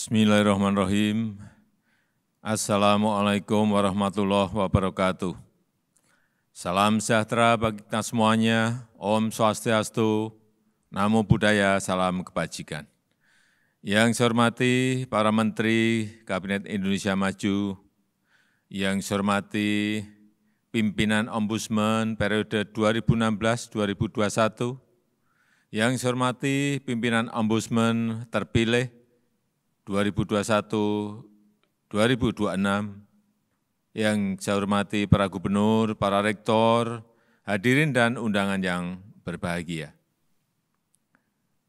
Bismillahirrahmanirrahim. Assalamualaikum warahmatullahi wabarakatuh. Salam sejahtera bagi kita semuanya. Om Swastiastu, Namo Buddhaya, salam kebajikan. Yang saya hormati para Menteri Kabinet Indonesia Maju, yang saya hormati pimpinan Ombudsman periode 2016-2021, yang saya hormati pimpinan Ombudsman terpilih 2021-2026 yang saya hormati para gubernur, para rektor, hadirin dan undangan yang berbahagia.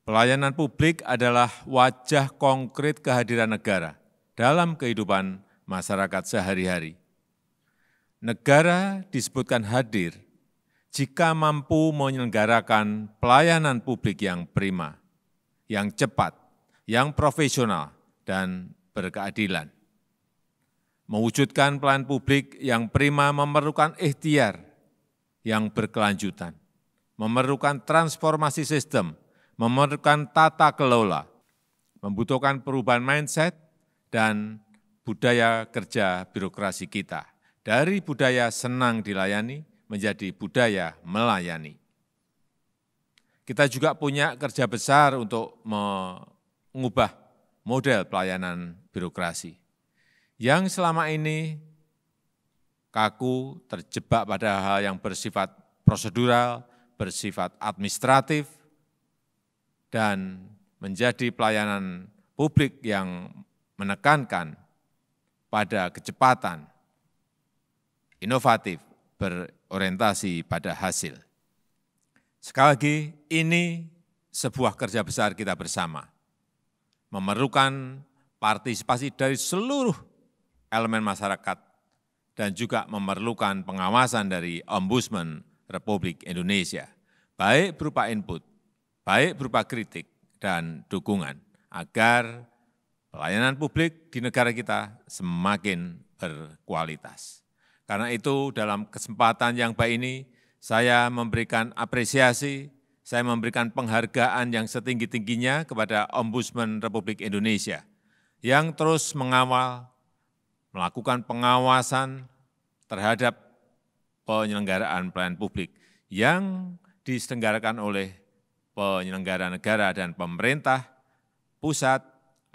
Pelayanan publik adalah wajah konkret kehadiran negara dalam kehidupan masyarakat sehari-hari. Negara disebutkan hadir jika mampu menyelenggarakan pelayanan publik yang prima, yang cepat, yang profesional, dan berkeadilan. Mewujudkan pelayanan publik yang prima memerlukan ikhtiar yang berkelanjutan, memerlukan transformasi sistem, memerlukan tata kelola, membutuhkan perubahan mindset dan budaya kerja birokrasi kita. Dari budaya senang dilayani menjadi budaya melayani. Kita juga punya kerja besar untuk mengubah model pelayanan birokrasi yang selama ini kaku terjebak pada hal yang bersifat prosedural, bersifat administratif, dan menjadi pelayanan publik yang menekankan pada kecepatan, inovatif, berorientasi pada hasil. Sekali lagi, ini sebuah kerja besar kita bersama memerlukan partisipasi dari seluruh elemen masyarakat dan juga memerlukan pengawasan dari Ombudsman Republik Indonesia, baik berupa input, baik berupa kritik dan dukungan, agar pelayanan publik di negara kita semakin berkualitas. Karena itu dalam kesempatan yang baik ini, saya memberikan apresiasi saya memberikan penghargaan yang setinggi-tingginya kepada Ombudsman Republik Indonesia yang terus mengawal, melakukan pengawasan terhadap penyelenggaraan pelayanan publik yang diselenggarakan oleh penyelenggara negara dan pemerintah pusat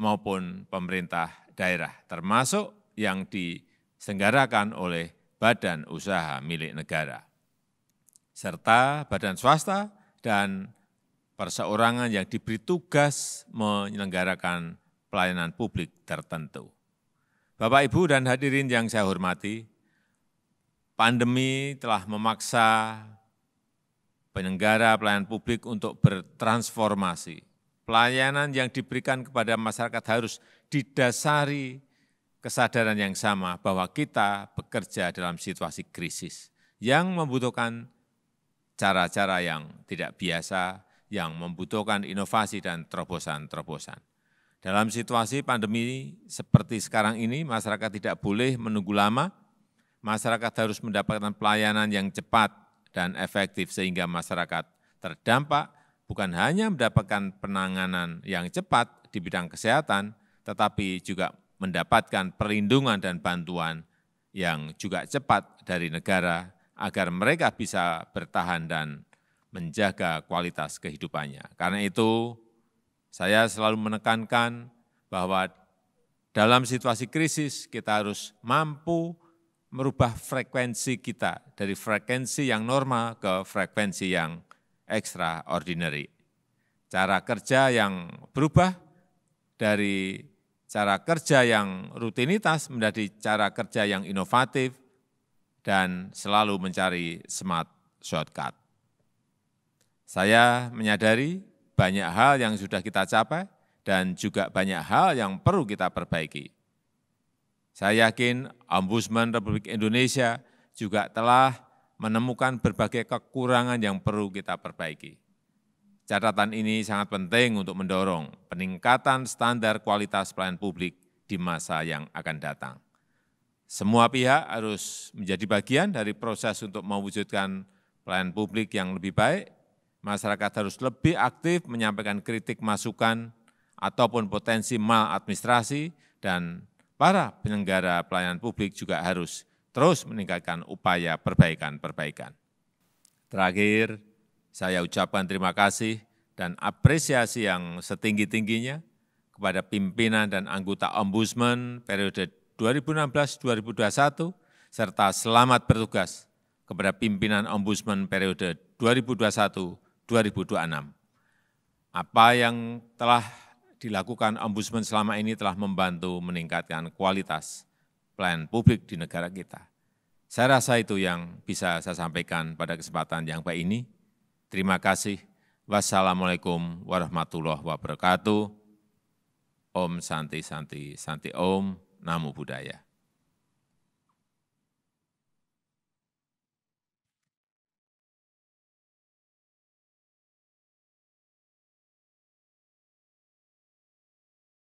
maupun pemerintah daerah, termasuk yang diselenggarakan oleh badan usaha milik negara serta badan swasta dan perseorangan yang diberi tugas menyelenggarakan pelayanan publik tertentu. Bapak, Ibu, dan hadirin yang saya hormati, pandemi telah memaksa penyelenggara pelayanan publik untuk bertransformasi. Pelayanan yang diberikan kepada masyarakat harus didasari kesadaran yang sama bahwa kita bekerja dalam situasi krisis yang membutuhkan cara-cara yang tidak biasa, yang membutuhkan inovasi dan terobosan-terobosan. Dalam situasi pandemi seperti sekarang ini, masyarakat tidak boleh menunggu lama, masyarakat harus mendapatkan pelayanan yang cepat dan efektif sehingga masyarakat terdampak bukan hanya mendapatkan penanganan yang cepat di bidang kesehatan, tetapi juga mendapatkan perlindungan dan bantuan yang juga cepat dari negara agar mereka bisa bertahan dan menjaga kualitas kehidupannya. Karena itu, saya selalu menekankan bahwa dalam situasi krisis kita harus mampu merubah frekuensi kita dari frekuensi yang normal ke frekuensi yang extraordinary. Cara kerja yang berubah dari cara kerja yang rutinitas menjadi cara kerja yang inovatif, dan selalu mencari smart shortcut. Saya menyadari banyak hal yang sudah kita capai dan juga banyak hal yang perlu kita perbaiki. Saya yakin Ombudsman Republik Indonesia juga telah menemukan berbagai kekurangan yang perlu kita perbaiki. Catatan ini sangat penting untuk mendorong peningkatan standar kualitas pelayanan publik di masa yang akan datang. Semua pihak harus menjadi bagian dari proses untuk mewujudkan pelayanan publik yang lebih baik. Masyarakat harus lebih aktif menyampaikan kritik, masukan, ataupun potensi maladministrasi, dan para penyelenggara pelayanan publik juga harus terus meningkatkan upaya perbaikan-perbaikan. Terakhir, saya ucapkan terima kasih dan apresiasi yang setinggi-tingginya kepada pimpinan dan anggota Ombudsman periode 2016-2021, serta selamat bertugas kepada pimpinan Ombudsman periode 2021-2026. Apa yang telah dilakukan Ombudsman selama ini telah membantu meningkatkan kualitas pelayanan publik di negara kita. Saya rasa itu yang bisa saya sampaikan pada kesempatan yang baik ini. Terima kasih. Wassalamualaikum warahmatullahi wabarakatuh. Om Santi Santi Santi Om namo buddhaya.